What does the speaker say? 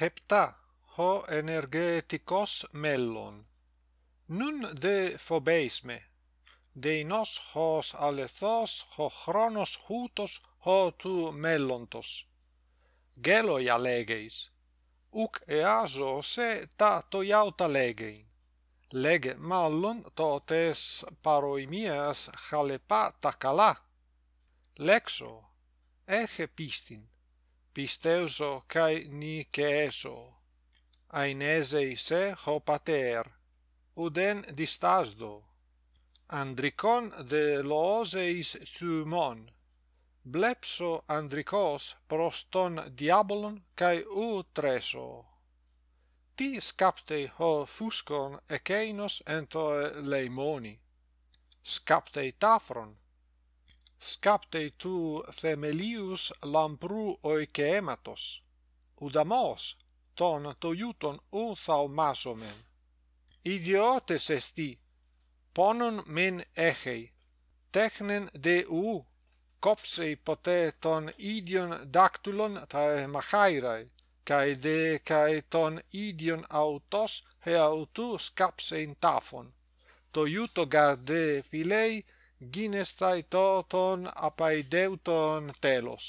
Hepta ho energetikos mellon. Nun de de Deinos hos alethos ho chronos houtos ho tu mellontos. Geloia legeis. Uc easo se ta toiauta legein. Lege mallon totes paroimias chalepa takala. Lexo. eche pistin. Pisteso kai nikeso ainese ise hopater uden distazdo andricon de lose is su mon blepso andricos proston diabolon kai utreso ti scapte ho fuskon e kainos ento leimoni scapte tafron scapte tu femelius lampru oikeematos udamos ton toyuton unthau masomen idiotes esti ponon men echei technen de u copsei pote ton idion dactulon tae machairai kai de kai ton idion autos he autu capse in tafon to iuto garde filei ginestai toton apaideuton telos